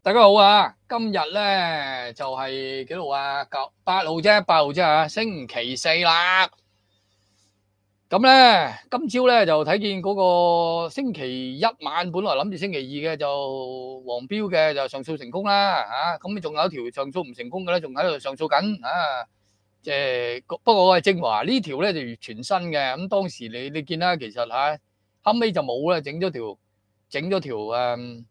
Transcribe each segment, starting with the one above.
大家好啊！今日咧就系几号啊？九八号啫，八号啫啊！星期四啦。咁咧，今朝咧就睇见嗰个星期一晚，本来谂住星期二嘅就黄标嘅就上诉成功啦。吓。咁仲有条上诉唔成功嘅咧，仲喺度上诉紧啊。即系，不过我系正华呢条咧就全新嘅。咁当时你你见啦，其实吓后尾就冇啦，整咗条，整咗条诶。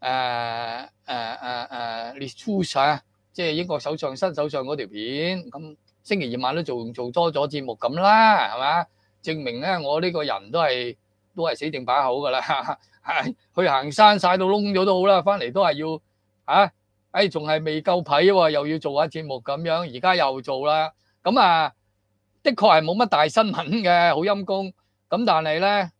诶诶诶诶 l e 啊，即係英國首相新首相嗰條片，咁星期二晚都做做多咗節目咁啦，係嘛？證明咧，我呢個人都係都係死定把口噶啦，系 去行山晒到窿咗都好啦，翻嚟都係要吓，诶，仲係未夠皮喎，又要做下節目咁樣，而家又做啦，咁啊，的確係冇乜大新聞嘅，好陰功，咁但係咧，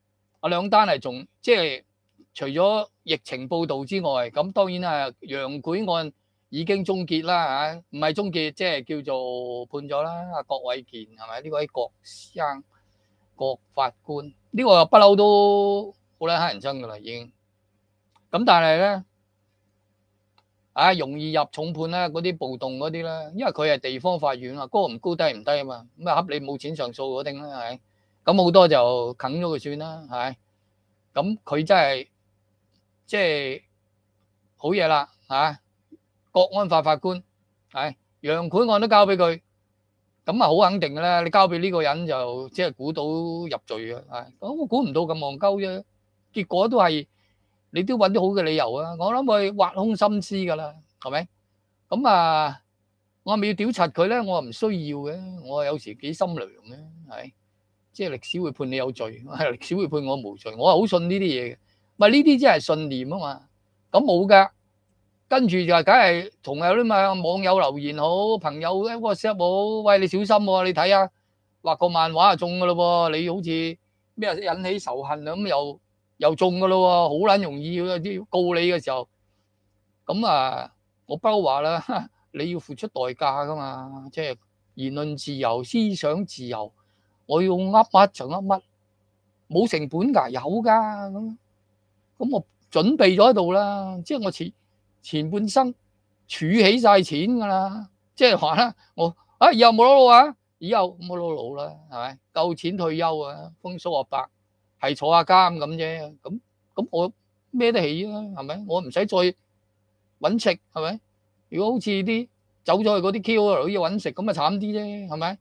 阿兩單係仲即系。除咗疫情報導之外，咁當然啊，楊軌案已經終結啦嚇，唔係終結，即係叫做判咗啦。啊，郭偉健係咪呢位郭生？郭法官呢個不嬲都好拉黑人憎噶啦，已經。咁但係咧，啊容易入重判啦，嗰啲暴動嗰啲啦，因為佢係地方法院啊，高唔高低唔低啊嘛。咁啊，理冇錢上訴嗰定啦，係咁好多就啃咗佢算啦，係。咁佢真係～即係好嘢啦嚇，國安法法官係楊貫案都交俾佢，咁啊好肯定嘅咧。你交俾呢個人就即係估到入罪啊，係咁估唔到咁戇鳩啫。結果都係你都揾啲好嘅理由啊！我諗佢挖空心思噶啦，係咪？咁啊，我咪要屌柒佢咧，我唔需要嘅。我有時幾心涼嘅，係即係歷史會判你有罪，歷史會判我無罪。我係好信呢啲嘢嘅。咪呢啲真系信念啊嘛，咁冇噶，跟住就梗系同有啲嘛網友留言好，朋友 a t s p p 好，喂你小心喎，你睇下畫個漫畫就中噶咯喎，你好似咩引起仇恨咁又又中噶咯喎，好撚容易要啲告你嘅時候，咁啊我包話啦，你要付出代價噶嘛，即係言論自由、思想自由，我要噏乜就噏乜，冇成本㗎，有噶咁。咁我準備咗喺度啦，即係我前前半生儲起晒錢㗎啦，即係話啦，我啊以後冇攞到啊，以後冇攞到啦，係咪夠錢退休啊？風收阿伯係坐下監咁啫，咁咁我孭得起啊，係咪？我唔使再揾食，係咪？如果好似啲走咗去嗰啲 K.O. 要揾食，咁咪慘啲啫，係咪？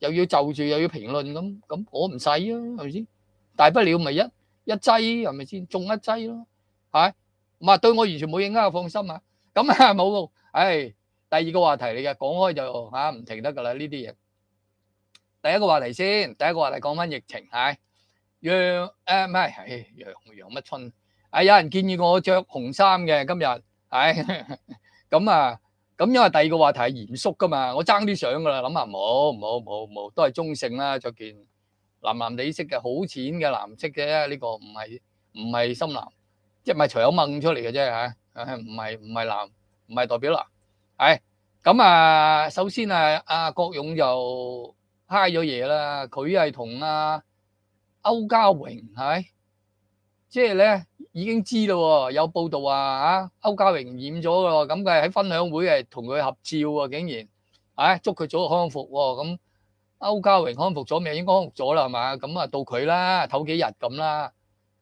又要就住又要評論咁，咁我唔使啊，係咪先？大不了咪一。一劑係咪先？種一劑咯，係唔係對我完全冇影響，放心啊！咁啊 冇喎，唉，第二個話題嚟嘅，講開就嚇唔停得㗎啦呢啲嘢。第一個話題先，第一個話題講翻疫情係楊誒唔係係楊楊乜春，係有人建議我着紅衫嘅今日，唉 咁啊咁，因為第二個話題係嚴肅㗎嘛，我爭啲相㗎啦，咁啊冇冇冇冇，都係中性啦著件。蓝蓝地色嘅，好浅嘅蓝色嘅呢个唔系唔系深蓝，即系咪除有掹出嚟嘅啫吓，唔系唔系蓝，唔系代表啦。系咁啊，首先啊，阿郭勇就嗨咗嘢啦，佢系同阿欧嘉荣系，即系咧已经知啦，有报道啊，阿欧嘉荣染咗噶，咁佢喺分享会系同佢合照啊，竟然，唉，祝佢早日康复喎，咁。欧家荣康复咗未应该康复咗啦，系嘛？咁啊，到佢啦，唞几日咁啦。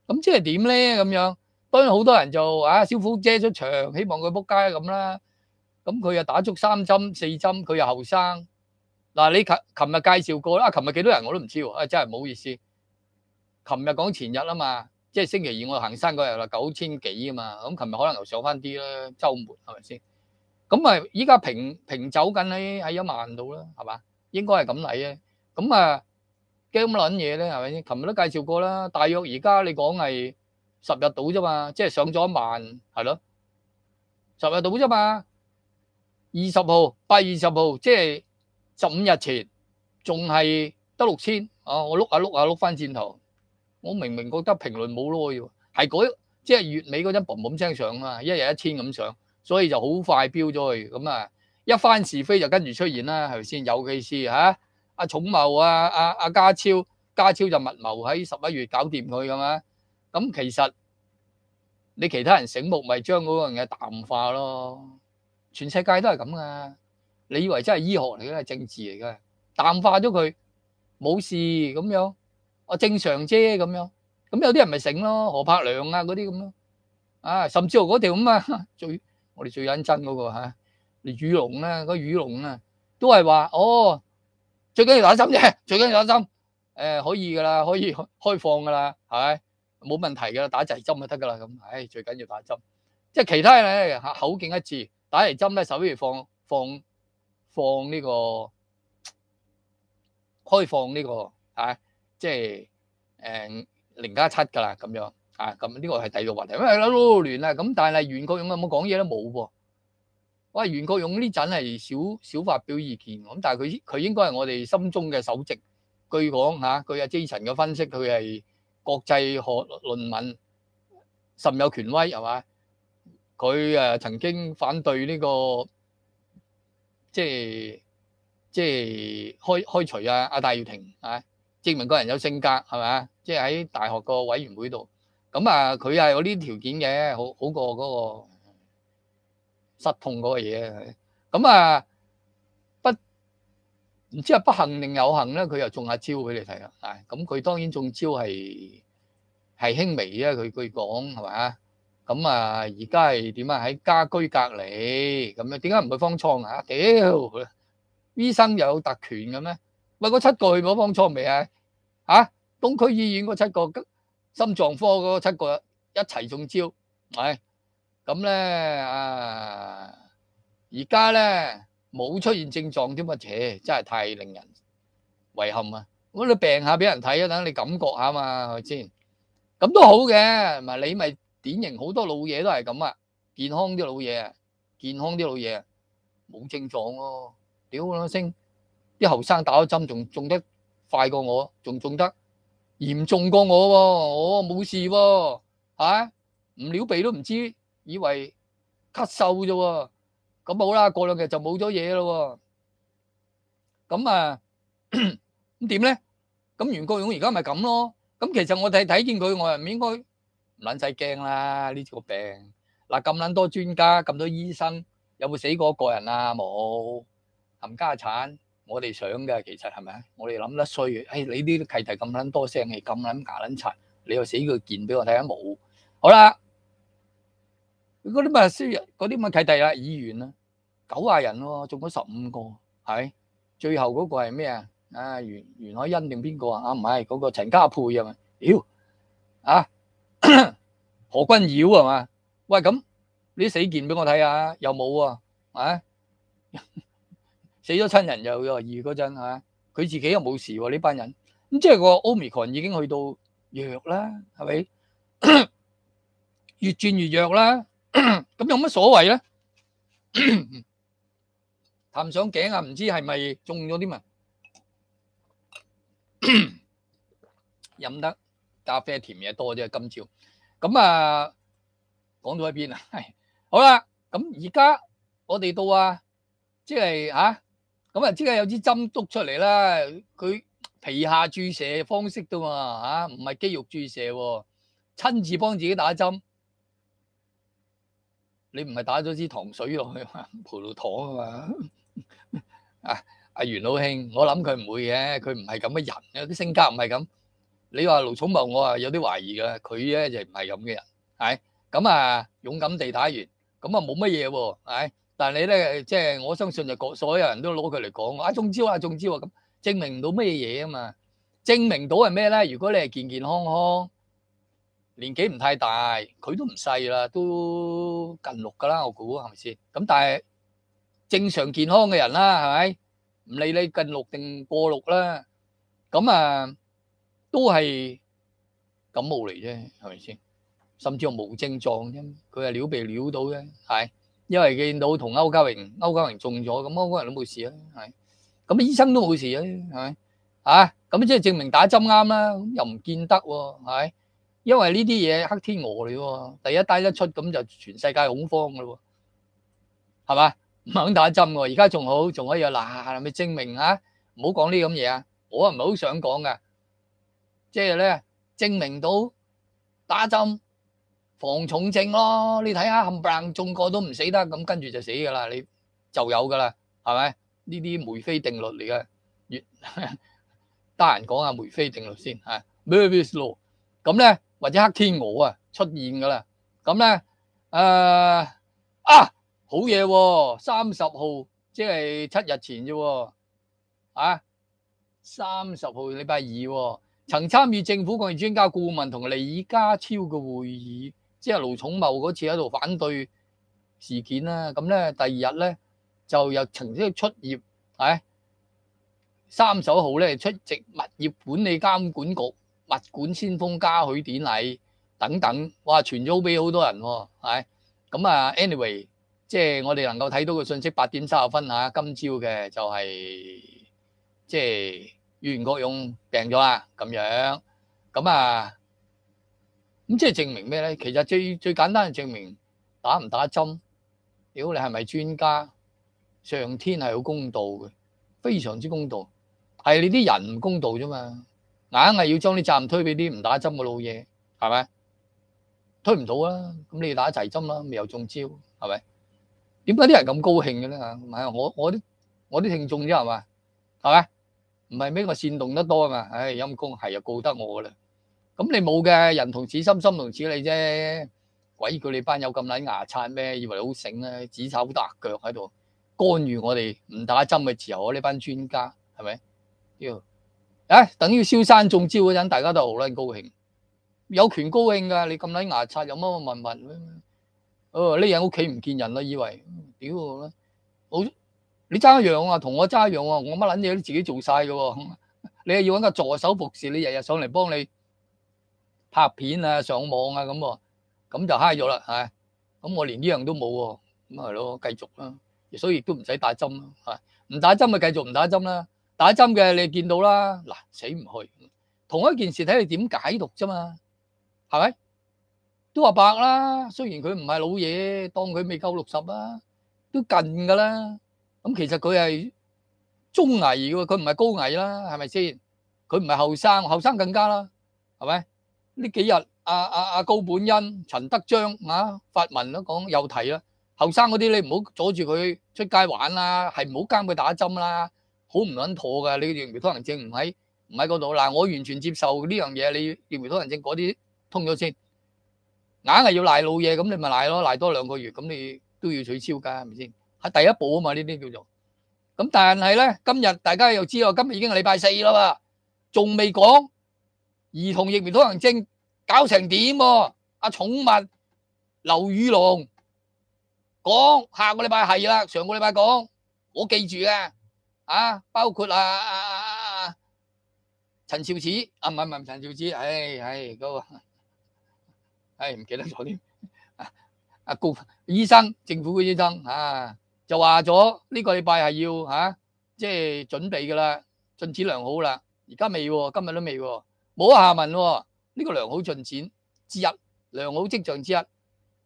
咁即系点咧？咁样，当然好多人就啊，烧火遮出场，希望佢仆街咁啦。咁佢又打足三针四针，佢又后生。嗱，你琴琴日介绍过啦，琴日几多人我都唔知喎。啊，真系唔好意思。琴日讲前日啊嘛，即系星期二我行山嗰日啦，九千几啊嘛。咁琴日可能上翻啲啦，周末系咪先？咁啊，依家平平走紧喺喺一万度啦，系嘛？应该係咁嚟啊，咁啊惊撚嘢咧，係咪先？琴日都介绍过啦，大约而家你講係十日到啫嘛，即係上咗万係咯，十日到啫嘛。二十号八月二十号即係十五日前，仲係得六千。啊，我碌下碌下碌 o o k 翻箭头，我明明覺得評論冇咯要，係嗰即系月尾嗰阵砰砰聲上啊，一日一千咁上，所以就好快飙咗去，咁啊。一番是非就跟住出現啦，係咪先？尤其是嚇阿聰茂啊，阿阿家超，家超就密謀喺十一月搞掂佢咁啊。咁其實你其他人醒目咪將嗰個人嘅淡化咯。全世界都係咁噶。你以為真係醫學嚟嘅，係政治嚟嘅，淡化咗佢冇事咁樣，我正常啫咁樣。咁有啲人咪醒咯，何柏良啊嗰啲咁咯。啊，甚至乎嗰條咁啊，最我哋最認真嗰個啊雨龍咧，個雨龍啊，都係話哦，最紧要打针啫，最紧要打針，誒可以噶啦，可以开放噶啦，系冇问题噶啦，打滯针就得噶啦咁，唉，最紧要打针，即系其他咧，口径一致，打嚟针咧，首先放放放呢个开放呢个啊，即系诶零加七噶啦咁样啊，咁呢个系第二个话题，因為都亂啦，咁但系袁國勇有冇讲嘢咧？冇喎。哇！袁國勇呢陣係少少發表意見，咁但係佢佢應該係我哋心中嘅首席。據講嚇，佢阿 Jason 嘅分析，佢係國際學論文甚有權威係嘛？佢誒曾經反對呢個即係即係開開除啊阿戴耀廷啊，證明個人有性格係嘛？即係喺大學個委員會度，咁啊佢係有呢啲條件嘅，好好過嗰個。失痛嗰個嘢，咁啊不唔知系不幸定有幸咧，佢又中下招俾你睇啦。咁佢當然中招係係輕微啫。佢佢講係嘛？咁啊而家係點啊？喺家居隔離咁樣，點解唔去方艙啊？屌，醫生又有特權嘅咩？喂，嗰七個去咗方艙未啊？嚇，東區醫院嗰七個心臟科嗰七個一齊中招，係。咁咧，而家咧冇出現症狀添啊！切，真係太令人遺憾啊！咁你病下俾人睇啊，等你感覺下嘛，係咪先？咁都好嘅，唔你咪典型好多老嘢都係咁啊！健康啲老嘢，健康啲老嘢冇症狀咯。屌啦，星，啲後生打咗針，仲中得快過我，仲中得嚴重過我喎！我冇事喎，嚇唔撩鼻都唔知。以为咳嗽啫喎，咁好啦，过两日就冇咗嘢咯喎，咁啊 咁点咧？咁袁国勇而家咪咁咯？咁其实我哋睇见佢，我又唔应该唔卵使惊啦呢个病。嗱咁卵多专家，咁多医生，有冇死过一个人啊？冇冚家产，我哋想嘅其实系咪啊？我哋谂得碎。唉，你啲契弟咁卵多声气，咁卵牙卵柒，你又死佢件俾我睇下冇？好啦。嗰啲咪輸入，嗰啲咪契弟啊，議員啊，九廿人喎，中咗十五個，係最後嗰個係咩啊？啊，袁袁海欣定邊個啊？啊，唔係嗰個陳家佩啊嘛，妖啊，何君繞係嘛？喂，咁你死件俾我睇下，又冇啊？啊，死咗親人又二嗰陣嚇，佢自己又冇事喎呢班人，咁即係個 omicron 已經去到弱啦，係咪 越轉越弱啦？咁有乜所谓咧？弹 上颈啊，唔知系咪中咗啲乜？饮 得咖啡甜嘢多啫，今朝。咁啊，讲到一边啊，系 好啦。咁而家我哋到啊，即系吓，咁啊即系有支针督出嚟啦。佢皮下注射方式啫嘛，吓唔系肌肉注射喎，亲自帮自己打针。你唔係打咗支糖水落去嘛，葡萄糖啊嘛 啊！阿袁老兄，我諗佢唔會嘅，佢唔係咁嘅人，有啲性格唔係咁。你話卢寵茂，我啊有啲懷疑噶，佢咧就唔係咁嘅人，系咁啊勇敢地打完，咁啊冇乜嘢喎，但系你咧，即係我相信就所有人都攞佢嚟講，啊中招啊中招咁，證明唔到乜嘢啊嘛，證明到係咩咧？如果你係健健康康，年紀唔太大，佢都唔細啦，都。近六噶啦，我估系咪先？咁但系正常健康嘅人啦，系咪？唔理你近六定过六啦，咁啊都系感冒嚟啫，系咪先？甚至系冇症状啫，佢系撩鼻撩到嘅，系因为见到同欧嘉荣、欧嘉荣中咗，咁欧嘉荣都冇事啊，系咁医生都冇事啊，系咪？啊，咁即系证明打针啱啦，又唔见得喎，系咪？因為呢啲嘢黑天鵝嚟喎，第一單一出咁就全世界恐慌噶咯喎，係嘛？唔肯打針喎，而家仲好，仲可以啊嗱，係咪證明啊？唔好講呢咁嘢啊，我啊唔係好想講噶，即係咧證明到打針防重症咯，你睇下冚唪唥中個都唔死得，咁跟住就死㗎啦，你就有㗎啦，係咪？呢啲梅菲定律嚟嘅，越 得閒講下梅菲定律先嚇，Murphy's law，咁咧。或者黑天鹅啊出现㗎啦，咁咧啊好嘢喎！三十号即系七日前啫㖞，啊三十号礼拜二㖞，曾参与政府个人专家顾问同李家超嘅会议，即系卢宠茂嗰次喺度反对事件啦。咁咧第二日咧就又曾经出業，啊。三十一咧出席物业管理监管局。物管先鋒嘉許典禮等等，哇傳咗俾好多人喎，咁啊。anyway，即係我哋能夠睇到嘅信息，八點三十分嚇，今朝嘅就係即係袁國勇病咗啊，咁樣咁啊，咁即係證明咩咧？其實最最簡單嘅證明打唔打針，屌你係咪專家？上天係好公道嘅，非常之公道，係你啲人唔公道啫嘛。硬系要将啲站推俾啲唔打针嘅老嘢，系咪？推唔到啊，咁你打齐针啦，咪又中招，系咪？点解啲人咁高兴嘅咧？吓，唔系我我啲我啲听众啫，系嘛？系嘛？唔系咩？我煽动得多啊嘛？唉，阴公系又告得我噶啦。咁你冇嘅，人同此心，心同此理啫。鬼叫你班友咁捻牙刷咩？以为你好醒咧，指手画脚喺度干预我哋唔打针嘅自由啊！呢班专家系咪？妖！唉，等於燒山中招嗰陣，大家都好啦，高興有權高興噶。你咁甩牙刷有乜乜問哦呢日屋企唔見人啦，以為屌啦，好你争一样啊，同我争一样啊，我乜撚嘢都自己做晒噶。喎，你係要揾個助手服侍你，日日上嚟幫你拍片啊、上網啊咁咁就嗨咗啦嚇。咁我連呢樣都冇喎，咁咪咯，繼續啦。所以亦都唔使打針啦嚇，唔打針咪繼續唔打針啦。打針嘅你見到啦，嗱死唔去，同一件事睇你點解讀啫嘛，係咪？都話白啦，雖然佢唔係老嘢，當佢未夠六十啦，都近噶啦。咁其實佢係中危喎，佢唔係高危啦，係咪先？佢唔係後生，後生更加啦，係咪？呢幾日阿阿阿高本恩、陳德章啊發文都講又提啦，後生嗰啲你唔好阻住佢出街玩啦，係唔好監佢打針啦。好唔稳妥噶，你疫苗通行证唔喺唔喺嗰度嗱，我完全接受呢样嘢，你疫苗通行证嗰啲通咗先，硬系要赖老嘢，咁你咪赖咯，赖多两个月，咁你都要取消噶，系咪先？系第一步啊嘛，呢啲叫做。咁但系咧，今日大家又知道今日已经系礼拜四啦嘛，仲未讲儿童疫苗通行证搞成点？阿宠物刘宇龙讲下个礼拜系啦，上个礼拜讲我记住噶。啊，包括啊啊啊啊啊，陈少慈啊，唔系唔系陈少慈，唉唉，嗰个，唉唔记得咗添，阿高医生，政府嘅医生啊，就话咗呢个礼拜系要吓，即系准备噶啦，进展良好啦，而家未，今日都未，冇下文咯，呢个良好进展之一，良好迹象之一，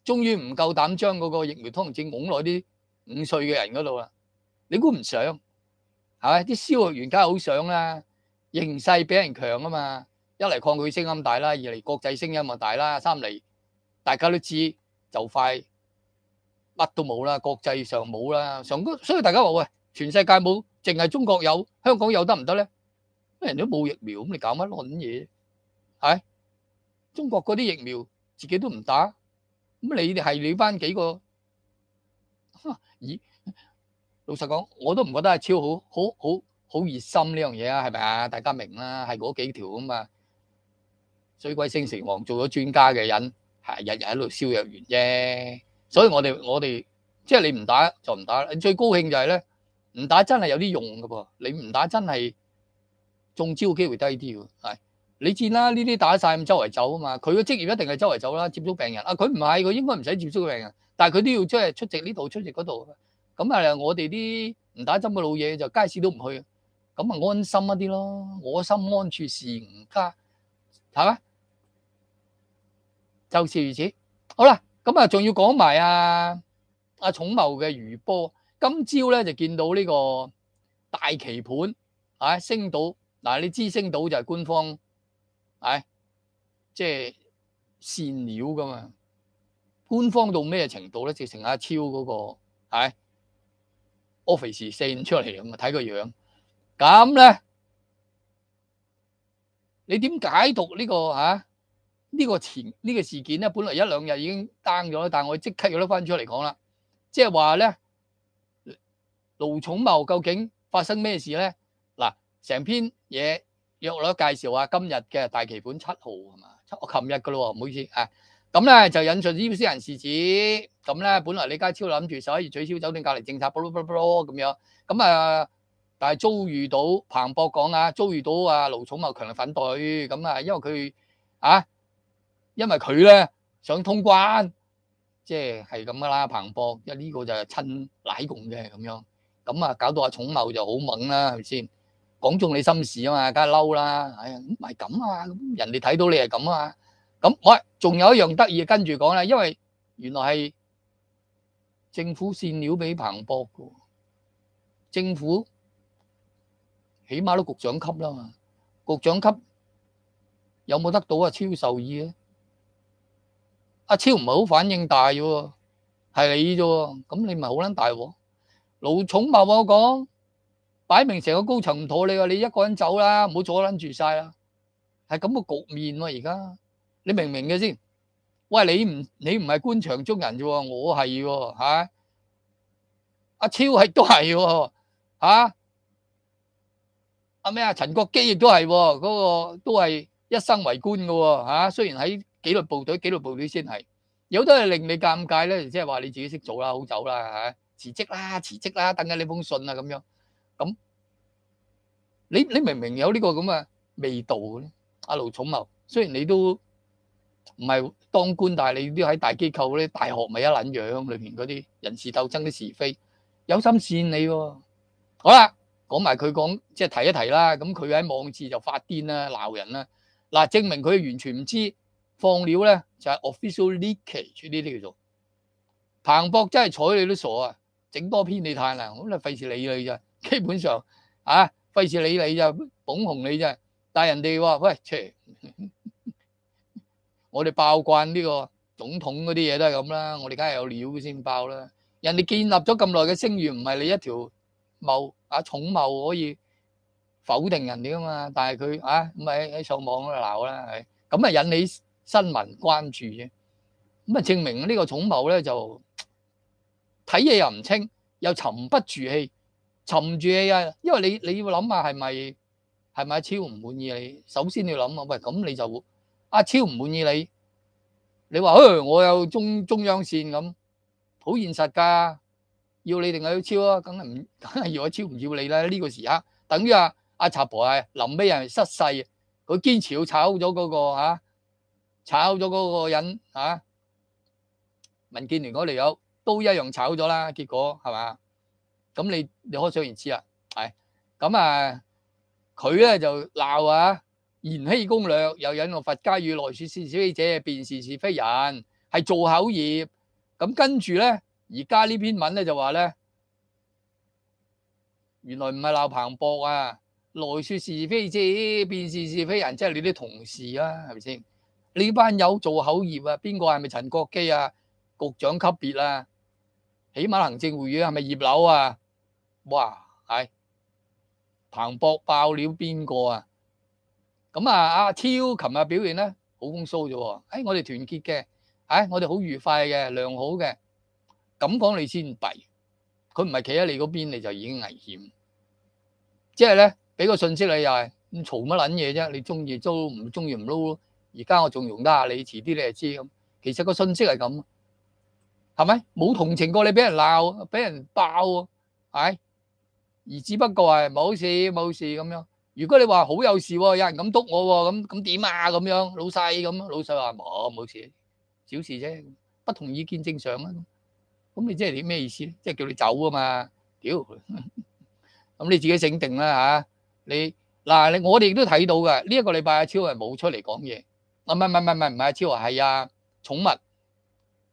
终于唔够胆将嗰个疫苗通行证拱落啲五岁嘅人嗰度啦，你估唔想？系咪啲消售員梗係好想啦？形勢比人強啊嘛！一嚟抗拒聲音大啦，二嚟國際聲音又大啦，三嚟大家都知就快乜都冇啦，國際上冇啦，上所以大家話喂，全世界冇，淨係中國有，香港有得唔得咧？咩人都冇疫苗咁，你搞乜卵嘢？係中國嗰啲疫苗自己都唔打，咁你哋係你班幾個？以老实讲，我都唔觉得阿超好好好好热心呢样嘢啊，系咪啊？大家明啦，系嗰几条啊嘛。水鬼星城王做咗专家嘅人，系日日喺度燒藥丸啫。所以我哋我哋即系你唔打就唔打啦。你最高兴就系咧，唔打真系有啲用噶噃。你唔打真系中招机会低啲喎。系。你知啦，呢啲打晒咁周围走啊嘛。佢嘅职业一定系周围走啦，接触病人。啊，佢唔系，佢应该唔使接触病人，但系佢都要即系出席呢度出席嗰度。咁啊！我哋啲唔打針嘅老嘢就街市都唔去，咁啊安心一啲咯。我心安處是吾家，係咪？就是如此。好啦，咁啊，仲要講埋阿阿聰茂嘅餘波。今朝咧就見到呢個大棋盤，係升到嗱，你知升到就係官方，係即係線料噶嘛。官方到咩程度咧？直成阿超嗰個係。o f f 我平 e 四五出嚟咁啊，睇个样咁咧，你点解读呢个啊？呢个前呢个事件咧？本来一两日已经 down 咗啦，但系我即刻要甩翻出嚟讲啦，即系话咧卢重茂究竟发生咩事咧？嗱，成篇嘢约略介绍下今日嘅大期盘七号系嘛？我琴日噶咯，唔好意思啊。咁咧就引述啲私人事指，咁咧本來李家超諗住十一月取消酒店隔离政策，咁樣咁啊，但係遭遇到彭博講啊，遭遇到啊盧寵茂強力反對，咁啊因為佢啊，因為佢咧想通關，即係係咁噶啦，彭博，因係呢個就係趁奶共嘅咁樣，咁啊搞到阿寵茂就好猛啦，係咪先？講中你心事啊嘛，梗係嬲啦，哎呀唔係咁啊，咁人哋睇到你係咁啊。咁我仲有一樣得意，跟住講咧，因為原來係政府線料俾彭博嘅，政府起碼都局長級啦嘛，局長級有冇得到啊？超受意啊！阿超唔係好反應大喎，係你啫喎，咁你咪好撚大镬。老聰嘛我講，擺明成個高層唔妥你啊，你一個人走啦，唔好阻撚住晒啦，係咁嘅局面喎而家。你明唔明嘅先？喂，你唔你唔系官场中人啫，我系喎，吓，阿超系都系喎，吓，阿咩啊？陈国基亦都系喎，嗰个都系一生为官嘅喎，吓。虽然喺纪律部队，纪律部队先系有都系令你尴尬咧，即系话你自己识做啦，好走啦，吓，辞职啦，辞职啦，等紧呢封信啊，咁样咁。你你明唔明有呢个咁嘅味道嘅，阿卢宠茂，虽然你都。唔系當官，但係你啲喺大機構嗰啲大學咪一撚樣，裏邊嗰啲人事鬥爭啲是非，有心線你喎。好啦，講埋佢講，即係提一提啦。咁佢喺網志就發癲啦，鬧人啦。嗱，證明佢完全唔知放料咧，就係 official leakage 呢啲叫做。彭博真係睬你都傻啊，整多篇你太啦，咁你費事理你咋？基本上啊，費事理你咋，捧紅你咋，但係人哋話喂，切。」我哋爆慣呢個總統嗰啲嘢都係咁啦，我哋梗係有料先爆啦。人哋建立咗咁耐嘅聲譽，唔係你一條茂啊，聰茂可以否定人哋噶嘛。但係佢啊咁喺喺上網度鬧啦，咁啊引起新聞關注啫。咁啊證明呢個聰茂咧就睇嘢又唔清，又沉不住氣，沉住氣啊！因為你你要諗下係咪係咪超唔滿意你？首先你要諗啊，喂咁你就。阿超唔滿意你，你話：，哎，我有中中央線咁，好現實㗎，要你定係要超啊，梗係唔 梗係要超唔要你啦。呢個時刻，等於阿阿查婆係臨尾人失勢，佢堅持要炒咗嗰個嚇，炒咗嗰個人嚇，文建聯嗰嚟友都一樣炒咗啦，結果係嘛？咁你你可想而知啦，係咁啊，佢咧就鬧啊！言希攻略又引用佛家与來说是非者，便是是非人，係做口業。咁跟住咧，而家呢篇文咧就話咧，原來唔係鬧彭博啊，來说是非者，便是是非人，即係你啲同事啊，係咪先？呢班友做口業啊，邊個係咪陳國基啊？局長級別啊，起碼行政會議係咪叶柳啊？哇，係彭博爆料邊個啊？咁啊，阿超琴日表現咧好公 s 啫喎，誒我哋團結嘅，啊我哋好愉快嘅，良好嘅，咁講你先弊，佢唔係企喺你嗰邊你就已經危險，即係咧俾個信息你又係咁嘈乜撚嘢啫，你中意租唔中意唔撈咯，而家我仲容得下你，遲啲你就知咁，其實個信息係咁，係咪冇同情過你俾人鬧，俾人爆喎，係，而只不過係冇事冇事咁樣。如果你话好有事喎，有人咁督我喎，咁咁点啊咁样老细咁，老细话冇冇事，小事啫，不同意见正常啊。咁你即系你咩意思咧？即系叫你走啊嘛？屌，咁你自己整定啦吓。你嗱你我哋都睇到嘅呢一个礼拜阿超系冇出嚟讲嘢。唔系唔系唔系唔系，阿超话系啊，宠物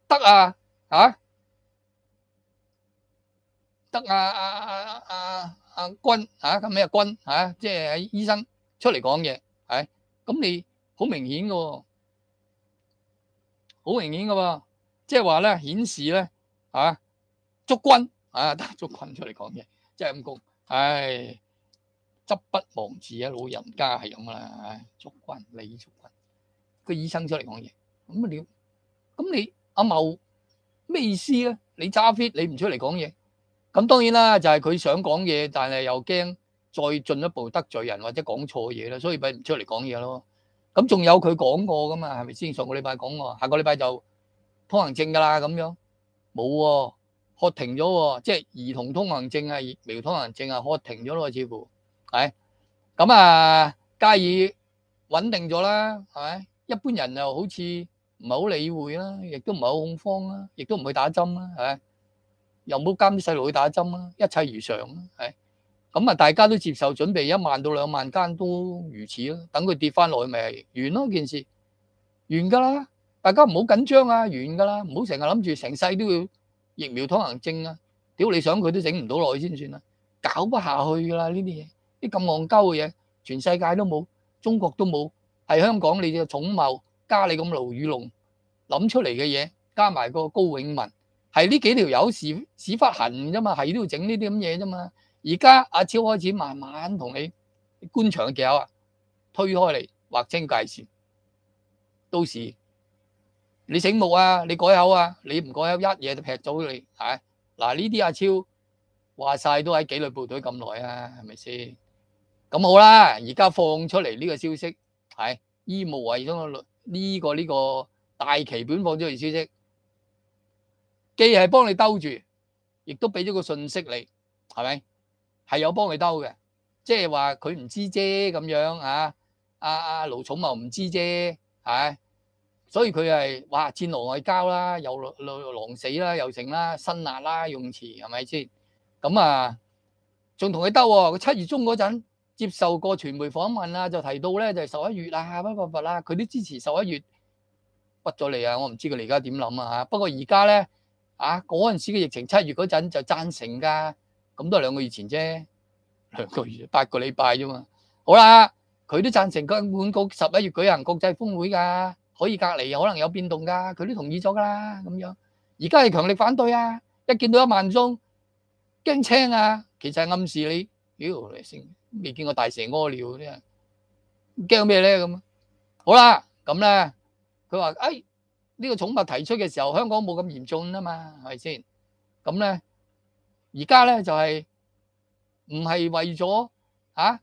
得啊，吓得啊啊啊啊！阿君吓咁咩啊军即系医生出嚟讲嘢系，咁你好明显噶，好明显噶，即系话咧显示咧系捉军啊，捉君出嚟讲嘢，即系咁公，唉，执笔忘字啊，老人家系咁啦，捉军你捉军，个医生出嚟讲嘢，咁啊了，咁你阿茂咩意思咧？你揸 fit 你唔出嚟讲嘢。咁當然啦，就係佢想講嘢，但係又驚再進一步得罪人或者講錯嘢啦，所以咪唔出嚟講嘢咯。咁仲有佢講過噶嘛？係咪先上個禮拜講過，下個禮拜就通行證噶啦咁樣，冇喎，喝停咗喎，即係兒童通行證啊、苗通行證啊，喝停咗咯，似乎係。咁啊，加以穩定咗啦，係咪？一般人又好似唔係好理會啦，亦都唔係好恐慌啦，亦都唔去打針啦，係咪？又冇監啲細路去打針啦，一切如常啦，系咁啊！大家都接受，準備一萬到兩萬間都如此咯。等佢跌翻落去咪完咯件事，完㗎啦！大家唔好緊張啊，完㗎啦，唔好成日諗住成世都要疫苗通行證啊！屌你想佢都整唔到落去先算啦，搞不下去㗎啦呢啲嘢，啲咁戇鳩嘅嘢，全世界都冇，中國都冇，係香港你嘅寵物加你咁盧宇龍諗出嚟嘅嘢，加埋個高永文。系呢幾條友屎屎忽痕啫嘛，系都要整呢啲咁嘢啫嘛。而家阿超開始慢慢同你官場嘅嚼啊，推開嚟劃清界線。到時你醒目啊，你改口啊，你唔改口一嘢就劈咗你嚇。嗱呢啲阿超話晒都喺紀律部隊咁耐啊，係咪先？咁好啦，而家放出嚟呢個消息係醫務維生嘅律呢個呢個大旗本放出嚟消息。既係幫你兜住，亦都俾咗個信息你，係咪係有幫你兜嘅？即係話佢唔知啫咁樣啊。阿阿卢寵茂唔知啫，係所以佢係哇戰狼外交啦，又狼死啦，又剩啦，辛辣啦用詞係咪先咁啊？仲同佢兜喎？佢七月中嗰陣接受過傳媒訪問啊，就提到咧就十一月啦，乜乜乜啦，佢都支持十一月屈咗你啊！我唔知佢而家點諗啊吓。不過而家咧。啊！嗰陣時嘅疫情，七月嗰陣就贊成㗎，咁都兩個月前啫，兩個月八個禮拜啫嘛。好啦，佢都贊成根滿局十一月舉行國際峰會㗎，可以隔離可能有變動㗎，佢都同意咗㗎啦。咁樣而家係強力反對啊！一見到一萬宗驚青啊，其實暗示你妖嚟先，未見過大蛇屙尿啲人，驚咩咧咁？好啦，咁咧佢話誒。呢個寵物提出嘅時候，香港冇咁嚴重啊嘛，係咪先？咁咧，而家咧就係唔係為咗啊？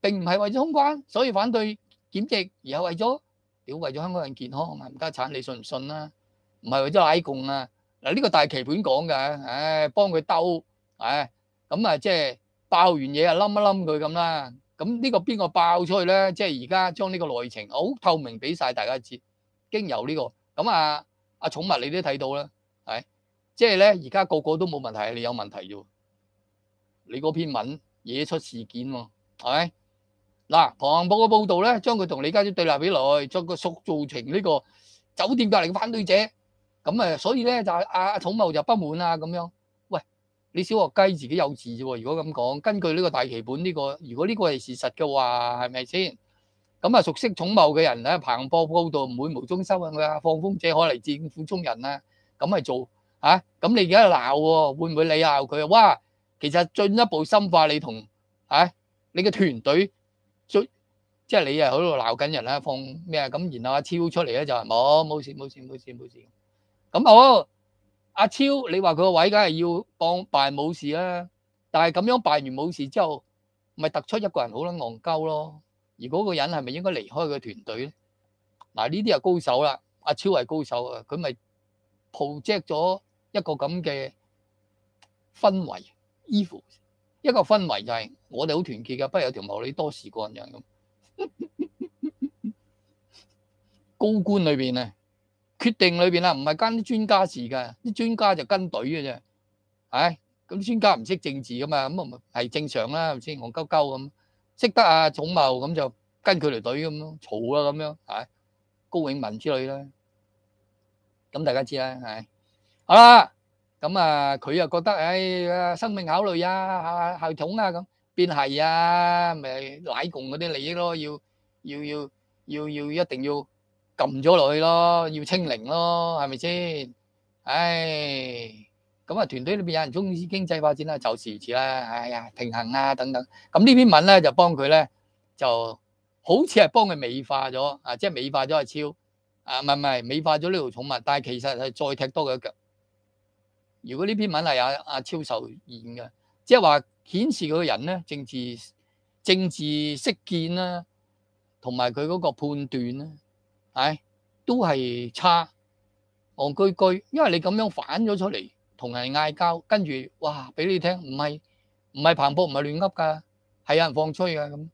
並唔係為咗通關，所以反對檢疫，而係為咗屌為咗香港人健康，唔家產，你信唔信啦？唔係為咗拉共啊！嗱，呢個大旗盤講嘅，唉，幫佢兜，唉，咁啊，即係爆完嘢啊冧一冧佢咁啦。咁呢個邊個爆出去咧？即係而家將呢個內情好透明俾晒大家知，經由呢個。咁啊，阿寵物你都睇到啦，系，即系咧，而家個個都冇問題，你有問題啫喎，你嗰篇文惹出事件喎，系咪？嗱，唐報嘅報導咧，將佢同李家超對立起來，將佢塑造成呢個酒店隔離嘅反對者，咁啊，所以咧就係阿寵物就不滿啊咁樣，喂，你小學雞自己幼稚啫喎，如果咁講，根據呢個大旗本呢個，如果呢個係事實嘅話，係咪先？咁啊，熟悉宠物嘅人咧，彭波鋪度唔會無中收啊！佢放風者可嚟戰府中人啊！咁咪做啊？咁你而家鬧喎，會唔會你鬧佢啊？哇！其實進一步深化你同啊你嘅團隊，即係你係喺度鬧緊人啦，放咩啊？咁然後阿超出嚟咧就话冇冇事冇事冇事冇事，咁哦，阿超你話佢個位梗係要当扮冇事啦，但係咁樣扮完冇事之後，咪突出一個人好撚戇鳩咯～而嗰個人係咪應該離開個團隊咧？嗱，呢啲係高手啦，阿超係高手啊，佢咪 project 咗一個咁嘅氛圍，依附一個氛圍就係我哋好團結嘅，不如有條毛你多事幹樣咁。高官裏邊啊，決定裏邊啊，唔係跟啲專家事嘅，啲專家就跟隊嘅啫，係咁專家唔識政治噶嘛，咁咪係正常啦，咪先戇鳩鳩咁。識得啊，總茂咁就跟佢嚟對咁咯，嘈啊咁樣，系高永文之類啦，咁大家知啦，系好啦，咁啊佢又覺得，唉，生命考慮啊，系統啊咁，边係啊，咪奶共嗰啲利益咯，要要要要要一定要撳咗落去咯，要清零咯，係咪先？唉。咁啊，團隊裏邊有人中意經濟發展啦，就事而止啦。哎呀，平衡啊等等。咁呢篇文咧就幫佢咧，就好似係幫佢美化咗啊，即係美化咗阿超啊，唔係唔係美化咗呢條寵物，但係其實係再踢多佢一腳。如果呢篇文係阿阿超受演嘅，即係話顯示佢個人咧政治政治識見啦，同埋佢嗰個判斷咧，係都係差戇居居，因為你咁樣反咗出嚟。同人嗌交，跟住哇，俾你聽唔係唔系彭博唔係亂噏噶，係有人放吹噶咁，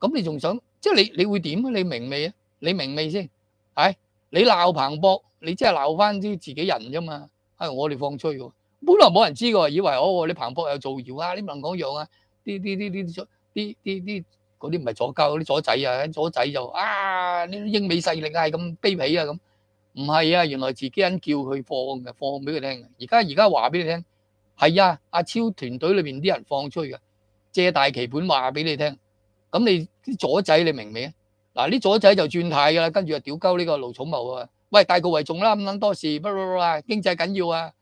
咁你仲想即係你你會點啊？你明未啊？你明未先？係你鬧彭博，你即係鬧翻啲自己人啫嘛。係我哋放吹喎，本來冇人知噶，以為哦你彭博又造謠啊，你唔能講樣啊，啲啲啲啲啲啲啲啲嗰啲唔係左交嗰啲左仔啊，左仔就啊啲英美勢力係咁卑鄙啊咁。唔係啊，原來自己人叫佢放嘅，放俾佢聽。而家而家話俾你聽，係啊，阿超團隊裏面啲人放出去嘅，借大旗本話俾你聽。咁你啲阻仔你明明啊？嗱，啲阻仔就轉態噶啦，跟住就屌鳩呢個卢寵茂啊！喂，大局为重啦，唔捻多事，不不不，經濟緊要啊！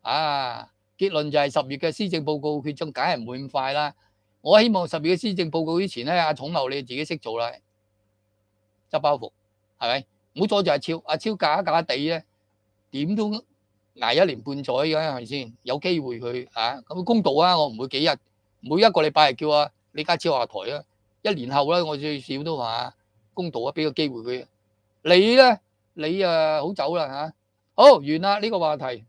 啊，結論就係十月嘅施政報告佢將梗系唔會咁快啦。我希望十月嘅施政報告之前咧，阿寵茂你自己識做啦，執包袱，係咪？唔好阻就阿超，阿超一假地咧，點都挨一年半載噶係咪先？有機會佢啊，咁公道啊，我唔會幾日，每一個禮拜系叫阿李家超下台啊，一年後啦，我最少都話公道啊，俾个机会佢。你咧，你啊好走啦吓，好完啦呢個話題。